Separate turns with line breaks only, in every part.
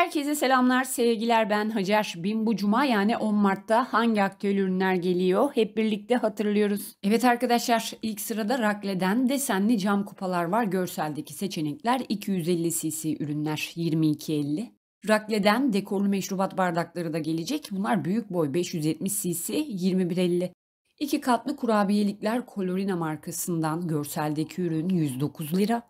Herkese selamlar, sevgiler. Ben Hacer Bin. Bu cuma yani 10 Mart'ta hangi aktüel ürünler geliyor? Hep birlikte hatırlıyoruz. Evet arkadaşlar, ilk sırada Rakle'den desenli cam kupalar var. Görseldeki seçenekler 250 cc ürünler 2250. Rakle'den dekorlu meşrubat bardakları da gelecek. Bunlar büyük boy 570 cc 2150. İki katlı kurabiyelikler Colorina markasından görseldeki ürün 109 lira.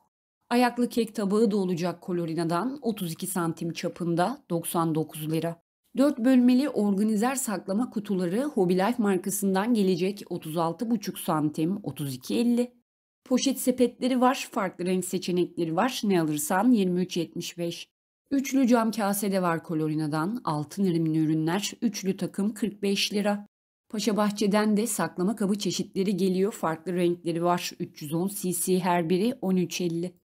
Ayaklı kek tabağı da olacak Colorina'dan 32 santim çapında 99 lira. 4 bölmeli organizer saklama kutuları Hobby Life markasından gelecek 36,5 santim 32,50. Poşet sepetleri var, farklı renk seçenekleri var. Ne alırsan 23,75. Üçlü cam kase de var Colorina'dan. Altın ürünlü ürünler. Üçlü takım 45 lira. Paşa Bahçe'den de saklama kabı çeşitleri geliyor. Farklı renkleri var. 310 cc her biri 13.50.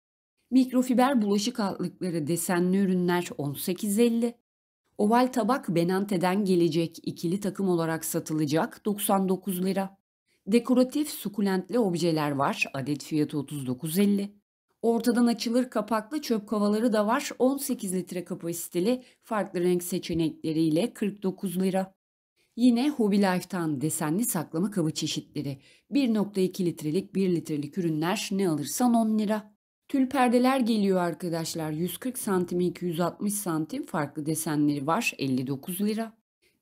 Mikrofiber bulaşık altlıkları desenli ürünler 18.50. Oval tabak Benante'den gelecek ikili takım olarak satılacak 99 lira. Dekoratif sukulentli objeler var adet fiyatı 39.50. Ortadan açılır kapaklı çöp kovaları da var 18 litre kapasiteli farklı renk seçenekleriyle 49 lira. Yine Hobby Life'tan desenli saklama kabı çeşitleri 1.2 litrelik 1 litrelik ürünler ne alırsan 10 lira. Tül perdeler geliyor arkadaşlar. 140 santim 260 santim farklı desenleri var. 59 lira.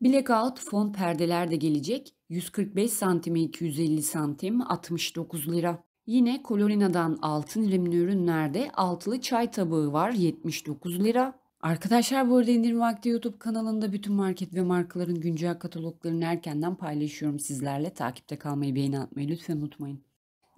Blackout fon perdeler de gelecek. 145 santim 250 santim 69 lira. Yine Colorina'dan altın rimli ürünlerde altılı çay tabağı var 79 lira. Arkadaşlar bu arada indirim vakti YouTube kanalında bütün market ve markaların güncel kataloglarını erkenden paylaşıyorum sizlerle. Takipte kalmayı, beğeni atmayı lütfen unutmayın.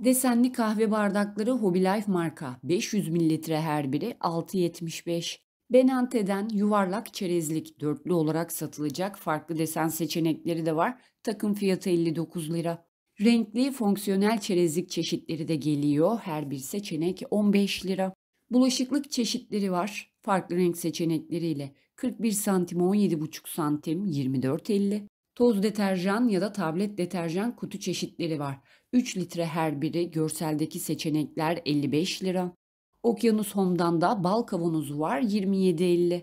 Desenli kahve bardakları Hobby Life marka 500 mililitre her biri 6.75. Benante'den yuvarlak çerezlik dörtlü olarak satılacak farklı desen seçenekleri de var. Takım fiyatı 59 lira. Renkli fonksiyonel çerezlik çeşitleri de geliyor. Her bir seçenek 15 lira. Bulaşıklık çeşitleri var. Farklı renk seçenekleriyle 41 santim 17,5 santim 24,50. Toz deterjan ya da tablet deterjan kutu çeşitleri var. 3 litre her biri görseldeki seçenekler 55 lira. Okyanus Home'dan da bal kavanozu var 27.50.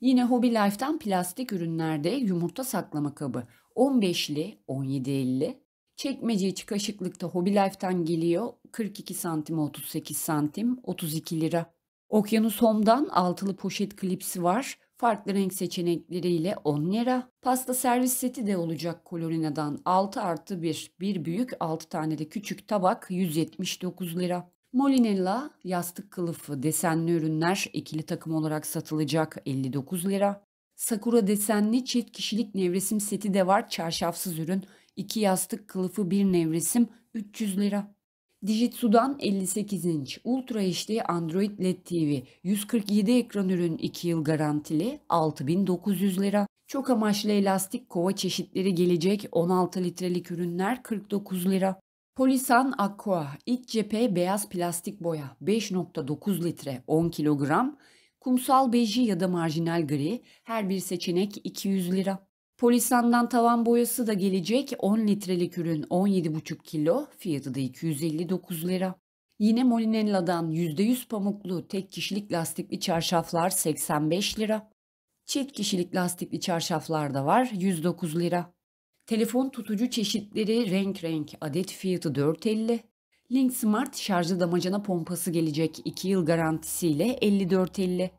Yine Hobby Life'tan plastik ürünlerde yumurta saklama kabı 15'li 17.50. Çekmece içi kaşıklıkta Hobby Life'tan geliyor 42 santim 38 santim 32 lira. Okyanus Home'dan altılı poşet klipsi var farklı renk seçenekleriyle 10 lira. Pasta servis seti de olacak Colorina'dan 6 artı 1, bir büyük 6 tane de küçük tabak 179 lira. Molinella yastık kılıfı desenli ürünler ikili takım olarak satılacak 59 lira. Sakura desenli çift kişilik nevresim seti de var çarşafsız ürün. 2 yastık kılıfı 1 nevresim 300 lira. Dijitsu'dan 58 inç Ultra HD Android LED TV 147 ekran ürün 2 yıl garantili 6900 lira. Çok amaçlı elastik kova çeşitleri gelecek 16 litrelik ürünler 49 lira. Polisan Aqua iç cephe beyaz plastik boya 5.9 litre 10 kilogram. Kumsal beji ya da marjinal gri her bir seçenek 200 lira. Polisan'dan tavan boyası da gelecek 10 litrelik ürün 17,5 kilo fiyatı da 259 lira. Yine Molinella'dan %100 pamuklu tek kişilik lastikli çarşaflar 85 lira. Çift kişilik lastikli çarşaflar da var 109 lira. Telefon tutucu çeşitleri renk renk adet fiyatı 4.50. Link Smart şarjlı damacana pompası gelecek 2 yıl garantisiyle 54.50.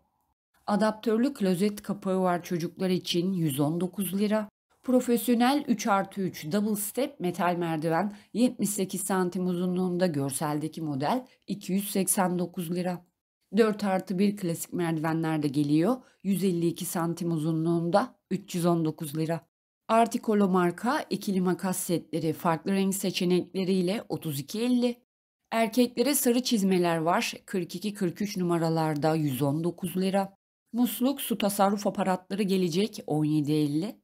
Adaptörlü klozet kapağı var çocuklar için 119 lira. Profesyonel 3 artı 3 double step metal merdiven 78 santim uzunluğunda görseldeki model 289 lira. 4 artı 1 klasik merdivenler de geliyor 152 santim uzunluğunda 319 lira. Articolo marka ikili makas setleri farklı renk seçenekleriyle 32.50. Erkeklere sarı çizmeler var 42-43 numaralarda 119 lira. Musluk su tasarruf aparatları gelecek 17.50.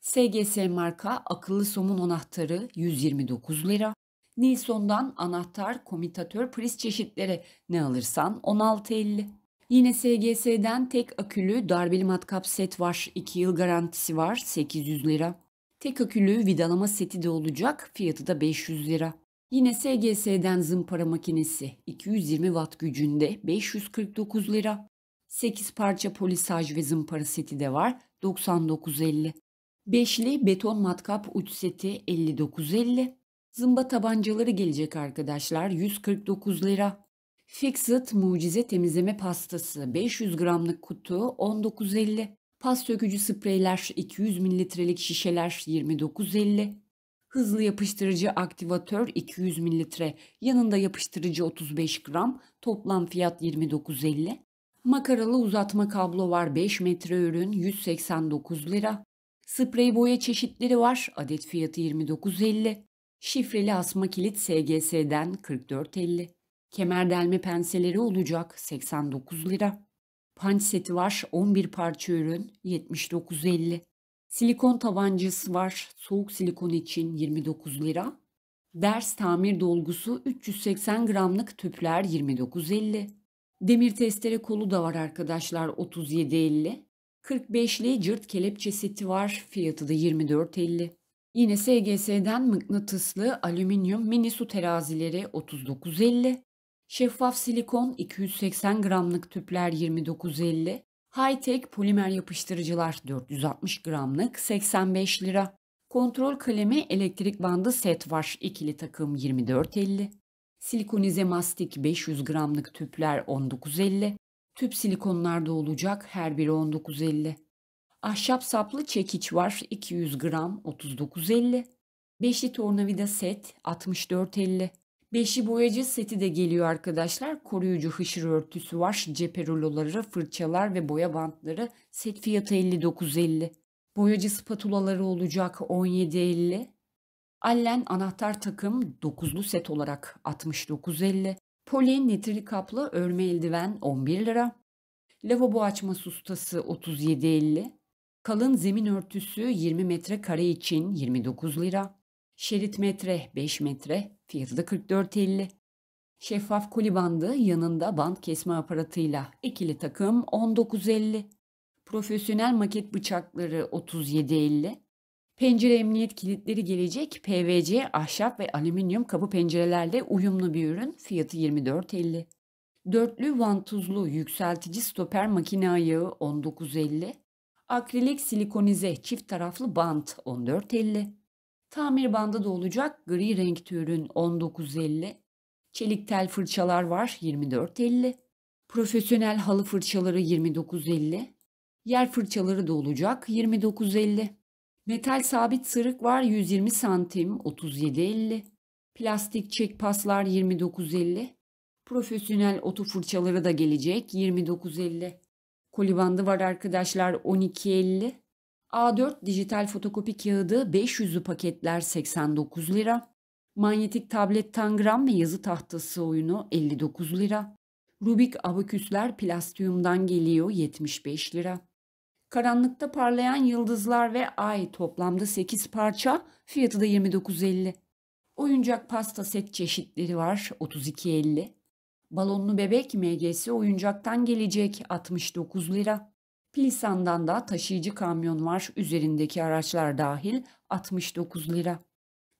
SGS marka akıllı somun anahtarı 129 lira. Nilson'dan anahtar, komitatör, priz çeşitleri ne alırsan 16.50. Yine SGS'den tek akülü darbeli matkap set var. 2 yıl garantisi var 800 lira. Tek akülü vidalama seti de olacak. Fiyatı da 500 lira. Yine SGS'den zımpara makinesi 220 watt gücünde 549 lira. 8 parça polisaj ve zımpara seti de var 99.50. Beşli beton matkap uç seti 59.50. Zımba tabancaları gelecek arkadaşlar 149 lira. Fixit mucize temizleme pastası 500 gramlık kutu 19.50. Pas sökücü spreyler 200 mililitrelik şişeler 29.50. Hızlı yapıştırıcı aktivatör 200 mililitre yanında yapıştırıcı 35 gram toplam fiyat 29.50. Makaralı uzatma kablo var 5 metre ürün 189 lira. Sprey boya çeşitleri var adet fiyatı 29.50. Şifreli asma kilit SGS'den 44.50. Kemer delme penseleri olacak 89 lira. Punch seti var 11 parça ürün 79.50. Silikon tabancası var soğuk silikon için 29 lira. Ders tamir dolgusu 380 gramlık tüpler 29.50. Demir testere kolu da var arkadaşlar 37.50. 45'li cırt kelepçe seti var. Fiyatı da 24.50. Yine SGS'den mıknatıslı alüminyum mini su terazileri 39.50. Şeffaf silikon 280 gramlık tüpler 29.50. High-tech polimer yapıştırıcılar 460 gramlık 85 lira. Kontrol kalemi elektrik bandı set var. ikili takım 24.50. Silikonize mastik 500 gramlık tüpler 19.50, tüp silikonlarda olacak her biri 19.50. Ahşap saplı çekiç var 200 gram 39.50. Beşli tornavida set 64.50. Beşli boyacı seti de geliyor arkadaşlar. Koruyucu hışır örtüsü var. Cephe ruloları, fırçalar ve boya bantları. Set fiyatı 59.50. Boyacı spatulaları olacak 17.50. Allen anahtar takım dokuzlu set olarak 69.50, Poli nitrili kaplı örme eldiven 11 lira, lavabo açma sustası 37.50, kalın zemin örtüsü 20 metre kare için 29 lira, şerit metre 5 metre fiyatı 44.50. Şeffaf koli bandı yanında band kesme aparatıyla ikili takım 19.50. Profesyonel maket bıçakları 37.50. Pencere emniyet kilitleri gelecek PVC ahşap ve alüminyum kapı pencerelerle uyumlu bir ürün. Fiyatı 24.50. Dörtlü vantuzlu yükseltici stoper makine ayağı 19.50. Akrilik silikonize çift taraflı bant 14.50. Tamir bandı da olacak gri renkli ürün 19.50. Çelik tel fırçalar var 24.50. Profesyonel halı fırçaları 29.50. Yer fırçaları da olacak 29.50. Metal sabit sırık var 120 santim 37.50. Plastik çek paslar 29.50. Profesyonel otu fırçaları da gelecek 29.50. Kolibandı var arkadaşlar 12.50. A4 dijital fotokopi kağıdı 500'lü paketler 89 lira. Manyetik tablet tangram ve yazı tahtası oyunu 59 lira. Rubik abaküsler plastiyumdan geliyor 75 lira. Karanlıkta parlayan yıldızlar ve ay toplamda 8 parça. Fiyatı da 29.50. Oyuncak pasta set çeşitleri var 32.50. Balonlu bebek MG'si oyuncaktan gelecek 69 lira. Pilsan'dan da taşıyıcı kamyon var üzerindeki araçlar dahil 69 lira.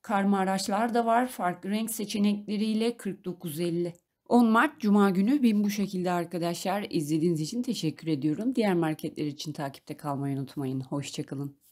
Karma araçlar da var farklı renk seçenekleriyle 49.50. 10 Mart Cuma günü bin bu şekilde arkadaşlar. izlediğiniz için teşekkür ediyorum. Diğer marketler için takipte kalmayı unutmayın. Hoşçakalın.